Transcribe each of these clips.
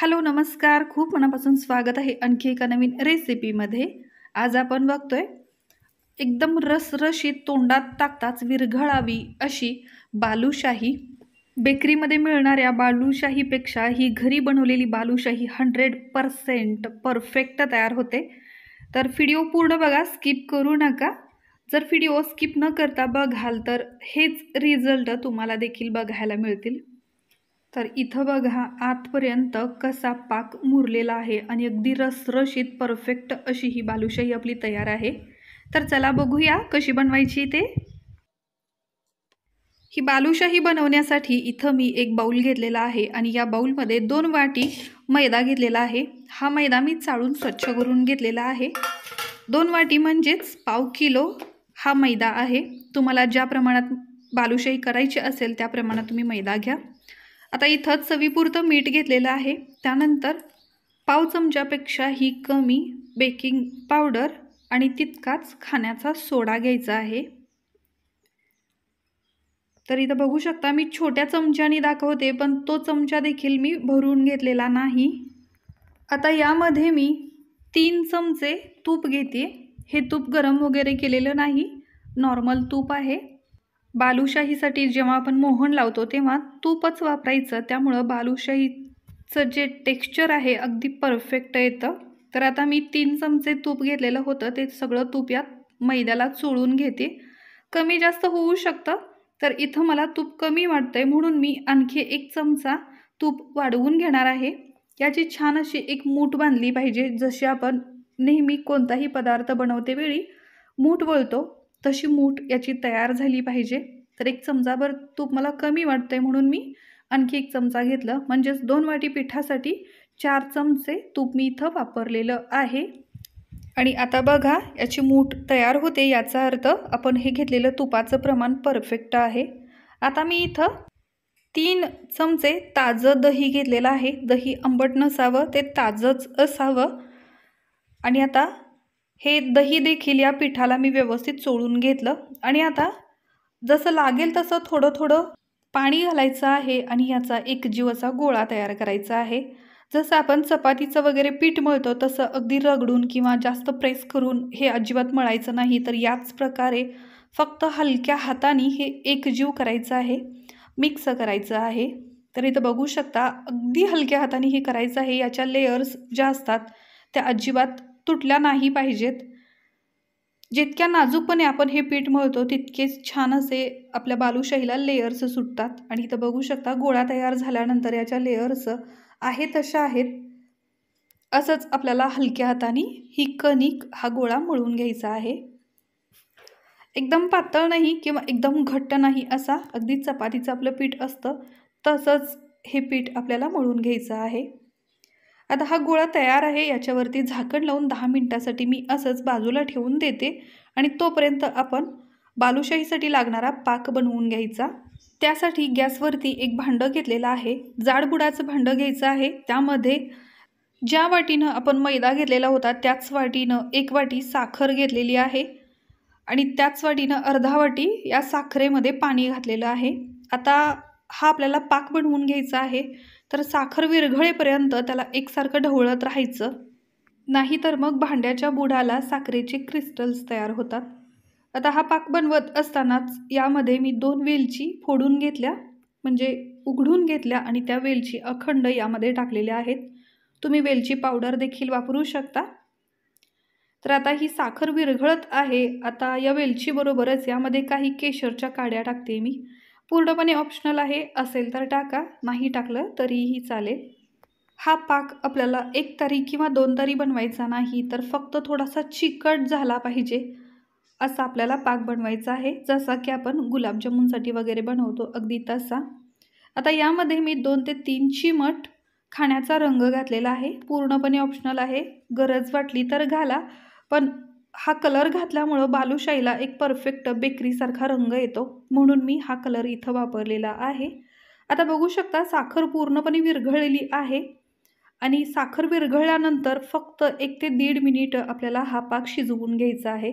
hello नमस्कार खूप मनापासून स्वागत आहे आणखी एका नवीन रेसिपीमध्ये आज आपण बघतोय एकदम रसरशी तोंडात टाकताच विरघळावी अशी बालूशाही बेकरीमध्ये मिळणाऱ्या बालूशाहीपेक्षा ही घरी बनवलेली बालूशाही हंड्रेड पर्सेंट परफेक्ट तयार होते तर व्हिडिओ पूर्ण बघा स्किप करू नका जर व्हिडिओ स्किप न करता बघाल तर हेच रिझल्ट तुम्हाला देखील बघायला मिळतील तर इथं बघा आतपर्यंत कसा पाक मुरलेला आहे आणि अगदी रसरशीत परफेक्ट अशी ही बालुशाही आपली तयार आहे तर चला बघूया कशी बनवायची ते ही बालुशाही बनवण्यासाठी इथं मी एक बाऊल घेतलेला आहे आणि या बाऊलमध्ये दोन वाटी मैदा घेतलेला आहे हा मैदा मी चाळून स्वच्छ करून घेतलेला आहे दोन वाटी म्हणजेच पाव किलो हा मैदा आहे तुम्हाला ज्या प्रमाणात बालुशाही करायची असेल त्या प्रमाणात तुम्ही मैदा घ्या आता इथंच चवीपुरतं मीठ घेतलेलं आहे त्यानंतर पाव चमच्यापेक्षा ही कमी बेकिंग पावडर आणि तितकाच खाण्याचा सोडा घ्यायचा आहे तर इथं बघू शकता मी छोट्या चमच्याने दाखवते पण तो चमचा देखील मी भरून घेतलेला नाही आता यामध्ये मी तीन चमचे तूप घेते हे तूप गरम वगैरे केलेलं नाही नॉर्मल तूप आहे बालुशाहीसाठी जेव्हा आपण मोहन लावतो तेव्हा तूपच वापरायचं त्यामुळं बालुशाहीचं जे टेक्स्चर आहे अगदी परफेक्ट येतं तर आता मी तीन चमचे तूप घेतलेलं होतं ते सगळं तूप यात मैद्याला चोळून घेते कमी जास्त होऊ शकतं तर इथं मला तूप कमी वाटतंय म्हणून मी आणखी एक चमचा तूप वाढवून घेणार आहे याची छान अशी एक मूठ बांधली पाहिजे जशी आपण नेहमी कोणताही पदार्थ बनवते वेळी मूठ वळतो तशी मूठ याची तयार झाली पाहिजे तर एक चमचाभर तूप मला कमी वाटतं आहे म्हणून मी आणखी एक चमचा घेतलं म्हणजेच दोन वाटी पिठासाठी चार चमचे तूप मी इथं वापरलेलं आहे आणि आता बघा याची मूठ तयार होते याचा अर्थ आपण हे घेतलेलं तुपाचं प्रमाण परफेक्ट आहे आता मी इथं तीन चमचे ताजं दही घेतलेलं आहे दही आंबट नसावं ते ताजंच असावं आणि आता हे दही देखील या पिठाला मी व्यवस्थित चोळून घेतलं आणि आता जसं लागेल तसं थोडं थोडं पाणी घालायचं आहे आणि याचा एक जीव गोळा तयार करायचा आहे जसं आपण चपातीचं वगैरे पीठ मळतो तसं अगदी रगडून किंवा जास्त प्रेस करून हे अजिबात मळायचं नाही तर याच प्रकारे फक्त हलक्या हाताने हे एक जीव करायचं आहे मिक्स करायचं आहे तर इथं बघू शकता अगदी हलक्या हाताने हे करायचं आहे याच्या लेयर्स ज्या असतात त्या अजिबात तुटल्या नाही पाहिजेत जितक्या नाजूकपणे आपण हे पीठ मळतो तितकेच छान असे आपल्या बालुशाहीला लेयर्स सुटतात आणि इथं बघू शकता गोळा तयार झाल्यानंतर याच्या लेयर्स आहे तशा आहेत असंच आपल्याला हलक्या हाताने ही कणिक हा गोळा मळून घ्यायचा आहे एकदम पातळ नाही किंवा एकदम घट्ट नाही असा अगदी चपातीचं आपलं पीठ असतं तसंच हे पीठ आपल्याला मळून घ्यायचं आहे आता हा गोळा तयार आहे याच्यावरती झाकण लावून दहा मिनटासाठी मी असंच बाजूला ठेवून देते आणि तोपर्यंत आपण बालुशाहीसाठी लागणारा पाक बनवून घ्यायचा त्यासाठी गॅसवरती एक भांडं घेतलेलं आहे जाडबुडाचं भांडं घ्यायचं आहे त्यामध्ये ज्या वाटीनं आपण मैदा घेतलेला होता त्याच वाटीनं एक वाटी साखर घेतलेली आहे आणि त्याच वाटीनं अर्धा वाटी या साखरेमध्ये पाणी घातलेलं आहे आता हा आपल्याला पाक बनवून घ्यायचा आहे तर साखर विरघळेपर्यंत त्याला एकसारखं ढवळत राहायचं नाहीतर मग भांड्याच्या बुडाला साखरेचे क्रिस्टल्स तयार होतात आता हा पाक बनवत असतानाच यामध्ये मी दोन वेलची फोडून घेतल्या म्हणजे उघडून घेतल्या आणि त्या वेलची अखंड यामध्ये टाकलेल्या आहेत तुम्ही वेलची पावडर देखील वापरू शकता तर आता ही साखर विरघळत आहे आता या वेलचीबरोबरच यामध्ये काही केशरच्या काड्या टाकते मी पूर्णपणे ऑप्शनल आहे असेल तर टाका नाही टाकलं तरीही चालेल हा पाक आपल्याला एक तरी किंवा दोन तरी बनवायचा नाही तर फक्त थोडासा चिकट झाला पाहिजे असा आपल्याला पाक बनवायचा आहे जसा की आपण गुलाबजामुनसाठी वगैरे बनवतो अगदी तसा आता यामध्ये मी दोन ते तीन चिमट खाण्याचा रंग घातलेला आहे पूर्णपणे ऑप्शनल आहे गरज वाटली तर घाला पण हा कलर घातल्यामुळं बालुशाहीला एक परफेक्ट बेकरीसारखा रंग येतो म्हणून मी हा कलर इथं वापरलेला आहे आता बघू शकता साखर पूर्णपणे विरघळलेली आहे आणि साखर विरघळल्यानंतर फक्त एक ते दीड मिनिट आपल्याला हा पाक शिजवून घ्यायचा आहे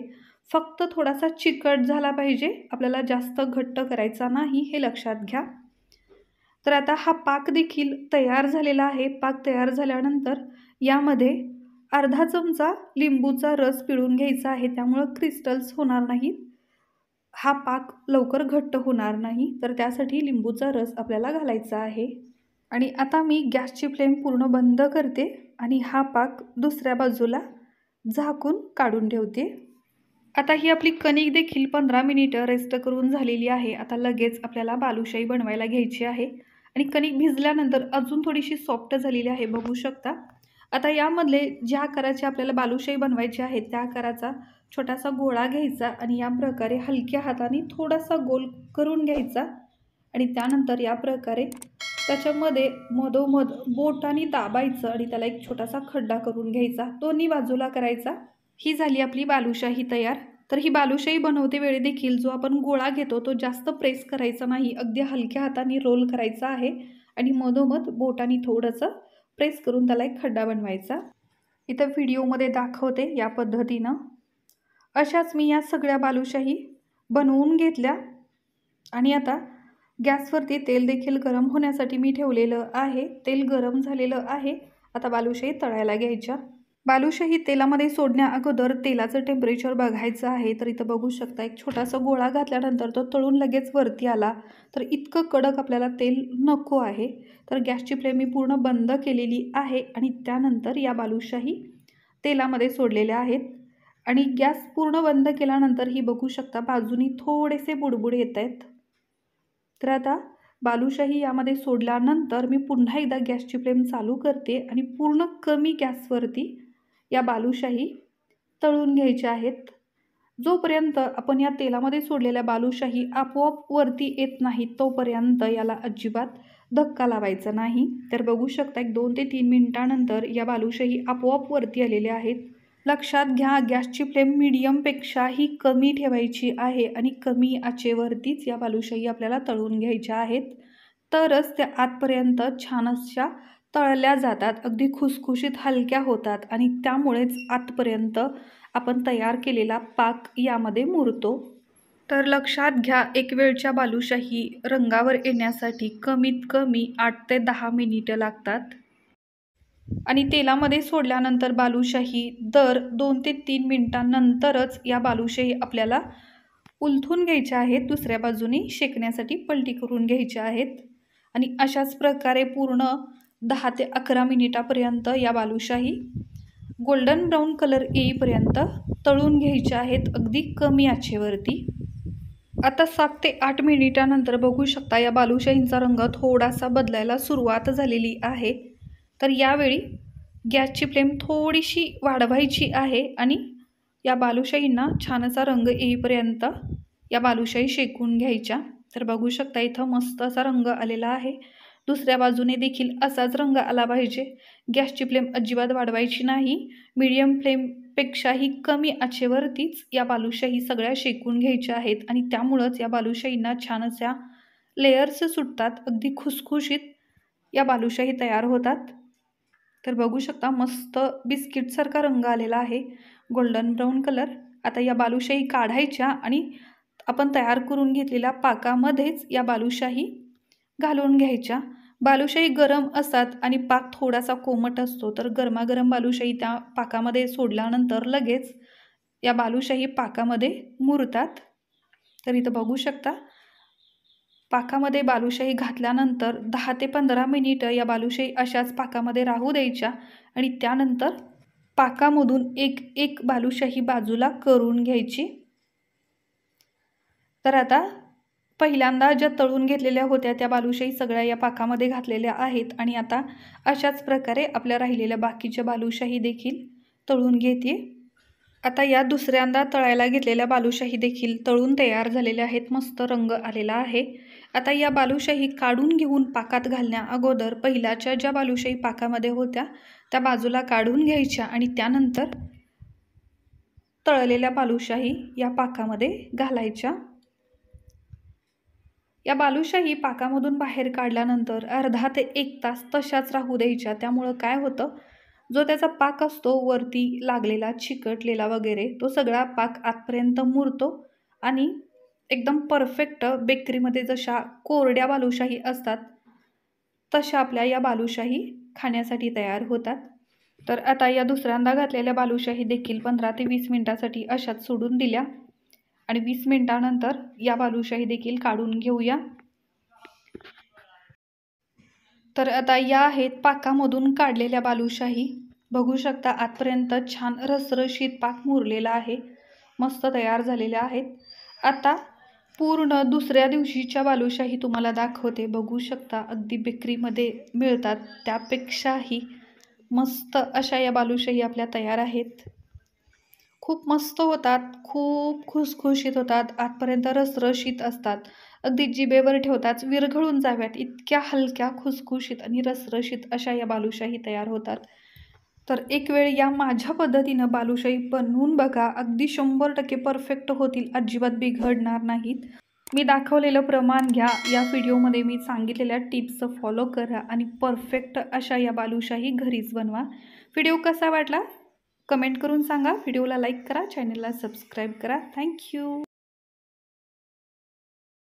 फक्त थोडासा चिकट झाला पाहिजे आपल्याला जास्त घट्ट करायचा नाही हे लक्षात घ्या तर आता हा पाक देखील तयार झालेला आहे पाक तयार झाल्यानंतर यामध्ये अर्धा चमचा लिंबूचा रस पिळून घ्यायचा आहे त्यामुळं क्रिस्टल्स होणार नाहीत हा पाक लवकर घट्ट होणार नाही तर त्यासाठी लिंबूचा रस आपल्याला घालायचा आहे आणि आता मी गॅसची फ्लेम पूर्ण बंद करते आणि हा पाक दुसऱ्या बाजूला झाकून काढून ठेवते आता ही आपली कणिक देखील पंधरा मिनिटं रेस्ट करून झालेली आहे आता लगेच आपल्याला बालुशाही बनवायला घ्यायची आहे आणि कणिक भिजल्यानंतर अजून थोडीशी सॉफ्ट झालेली आहे बघू शकता आता यामधले ज्या आकाराचे आपल्याला बालुशाही बनवायची आहे त्या आकाराचा छोटासा गोळा घ्यायचा आणि या प्रकारे हलक्या हाताने थोडासा गोल करून घ्यायचा आणि त्यानंतर या प्रकारे त्याच्यामध्ये मधोमध बोटाने दाबायचं आणि त्याला एक छोटासा खड्डा करून घ्यायचा दोन्ही बाजूला करायचा ही झाली आपली बालुशाही तयार तर ही बालुशाही बनवते वेळी देखील जो आपण गोळा घेतो तो जास्त प्रेस करायचा नाही अगदी हलक्या हाताने रोल करायचा आहे आणि मधोमध बोटाने थोडंसं प्रेस करून त्याला एक खड्डा बनवायचा इथं व्हिडिओमध्ये दाखवते या पद्धतीनं अशाच मी या सगळ्या बालुशाही बनवून घेतल्या आणि आता गॅसवरती तेल देखील गरम होण्यासाठी मी ठेवलेलं आहे तेल गरम झालेलं आहे आता बालुशाही तळायला घ्यायच्या बालुशाही तेलामध्ये सोडण्या अगोदर तेलाचं टेम्परेचर बघायचं आहे तर इथं बघू शकता एक छोटासा गोळा घातल्यानंतर तो तळून लगेच वरती आला तर इतकं कडक आपल्याला तेल नको आहे तर गॅसची फ्लेम मी पूर्ण बंद केलेली आहे आणि त्यानंतर या बालुशाही तेलामध्ये सोडलेल्या आहेत आणि गॅस पूर्ण बंद केल्यानंतर ही बघू शकता बाजूनी थोडेसे बुडबुड येत आहेत तर आता बालुशाही यामध्ये सोडल्यानंतर मी पुन्हा एकदा गॅसची फ्लेम चालू करते आणि पूर्ण कमी गॅसवरती या बालुशाही तळून घ्यायच्या आहेत जोपर्यंत आपण या तेलामध्ये सोडलेल्या बालुशाही आपोआप वरती येत नाहीत तोपर्यंत याला अजिबात धक्का लावायचा नाही तर बघू शकता एक दोन ते तीन मिनटानंतर या बालुशाही आपोआप वरती आलेल्या आहेत लक्षात घ्या गॅसची फ्लेम मिडियमपेक्षाही कमी ठेवायची आहे आणि कमी आचेवरतीच या बालुशाही आपल्याला तळून घ्यायच्या आहेत तरच त्या आतपर्यंत छान अशा तळल्या जातात अगदी खुसखुशीत हलक्या होतात आणि त्यामुळेच आतपर्यंत आपण तयार केलेला पाक यामध्ये मुरतो तर लक्षात घ्या एक वेळच्या बालुशाही रंगावर येण्यासाठी कमीत कमी आठ ते दहा मिनिटं लागतात आणि तेलामध्ये सोडल्यानंतर बालुशाही दर दोन ते तीन मिनटांनंतरच या बालुशाही आपल्याला उलथून घ्यायच्या आहेत दुसऱ्या बाजूने शेकण्यासाठी पलटी करून घ्यायच्या आहेत आणि अशाच प्रकारे पूर्ण दहा ते अकरा मिनिटापर्यंत या बालुशाही गोल्डन ब्राऊन कलर येईपर्यंत तळून घ्यायच्या आहेत अगदी कमी आचेवरती आता सात ते आठ मिनिटानंतर बघू शकता या बालुशाहींचा रंग थोडासा बदलायला सुरुवात झालेली आहे तर यावेळी गॅसची फ्लेम थोडीशी वाढवायची आहे आणि या बालुशाहींना छानसा रंग येईपर्यंत या बालुशाही शेकून घ्यायच्या तर बघू शकता इथं मस्त असा रंग आलेला आहे दुसऱ्या बाजूने देखील असाच रंग आला पाहिजे गॅसची फ्लेम अजिबात वाढवायची नाही मीडियम फ्लेमपेक्षाही कमी आचेवरतीच या बालुशाही सगळ्या शेकून घ्यायच्या आहेत आणि त्यामुळंच या बालुशाहींना छान अशा लेयर्स सुटतात अगदी खुसखुशीत या बालुशाही तयार होतात तर बघू शकता मस्त बिस्किटसारखा रंग आलेला आहे गोल्डन ब्राऊन कलर आता या बालुशाही काढायच्या आणि आपण तयार करून घेतलेल्या पाकामध्येच या बालुशाही घालून घ्यायच्या बालुशाही गरम असतात आणि पाक थोडासा कोमट असतो तर गरमागरम बालुशाही त्या पाकामध्ये सोडल्यानंतर लगेच या बालुशाही पाकामध्ये मुरतात तर इथं बघू शकता पाकामध्ये बालुशाही घातल्यानंतर दहा ते पंधरा मिनिटं या बालुशाही अशाच पाकामध्ये राहू द्यायच्या आणि त्यानंतर पाकामधून एक एक बालुशाही बाजूला करून घ्यायची तर आता पहिल्यांदा ज्या तळून घेतलेल्या होत्या त्या बालुशाही सगळ्या या पाकामध्ये घातलेल्या आहेत आणि आता अशाच प्रकारे आपल्या राहिलेल्या बाकीच्या बालुशाही देखील तळून घेते आता या दुसऱ्यांदा तळायला घेतलेल्या बालुशाही देखील तळून तयार झालेल्या आहेत मस्त रंग आलेला आहे आता या बालुशाही काढून घेऊन पाकात घालण्या अगोदर पहिल्याच्या ज्या बालुशाही पाकामध्ये होत्या त्या बाजूला काढून घ्यायच्या आणि त्यानंतर तळलेल्या बालुशाही या पाकामध्ये घालायच्या या बालुशाही पाकामधून बाहेर काढल्यानंतर अर्धा ते एक तास तशाच राहू द्यायच्या त्यामुळं काय होतं जो त्याचा पाक असतो वरती लागलेला चिकटलेला वगैरे तो सगळा पाक आतपर्यंत मुरतो आणि एकदम परफेक्ट बेकरीमध्ये जशा कोरड्या बालुशाही असतात तशा आपल्या या बालुशाही खाण्यासाठी तयार होतात तर आता या दुसऱ्यांदा घातलेल्या बालुशाही देखील पंधरा ते वीस मिनटासाठी अशाच सोडून दिल्या आणि वीस मिनटानंतर या बालुशाही देखील काढून घेऊया तर आता या आहेत पाकामधून काढलेल्या बालुशाही बघू शकता आतपर्यंत छान रसरशीत पाक मुरलेला आहे मस्त तयार झालेल्या आहेत आता पूर्ण दुसऱ्या दिवशीच्या बालुशाही तुम्हाला दाखवते बघू शकता अगदी बेकरीमध्ये मिळतात त्यापेक्षाही मस्त अशा या बालुशाही आपल्या तयार आहेत खूप मस्त होतात खूप खुसखुशीत होतात आतपर्यंत रसरशीत असतात अगदी जिबेवर ठेवताच विरघळून जाव्यात इतक्या हलक्या खुसखुशीत आणि रसरशीत अशा या बालुशाही तयार होतात तर एक वेळ या माझ्या पद्धतीनं बालुशाही बनवून बघा अगदी शंभर टक्के परफेक्ट होतील अजिबात बिघडणार नाहीत मी दाखवलेलं प्रमाण घ्या या व्हिडिओमध्ये मी सांगितलेल्या टिप्सचं फॉलो करा आणि परफेक्ट अशा या बालुशाही घरीच बनवा व्हिडिओ कसा वाटला कमेंट करून सांगा व्हिडिओला लाईक करा चॅनलला सबस्क्राईब करा थँक्यू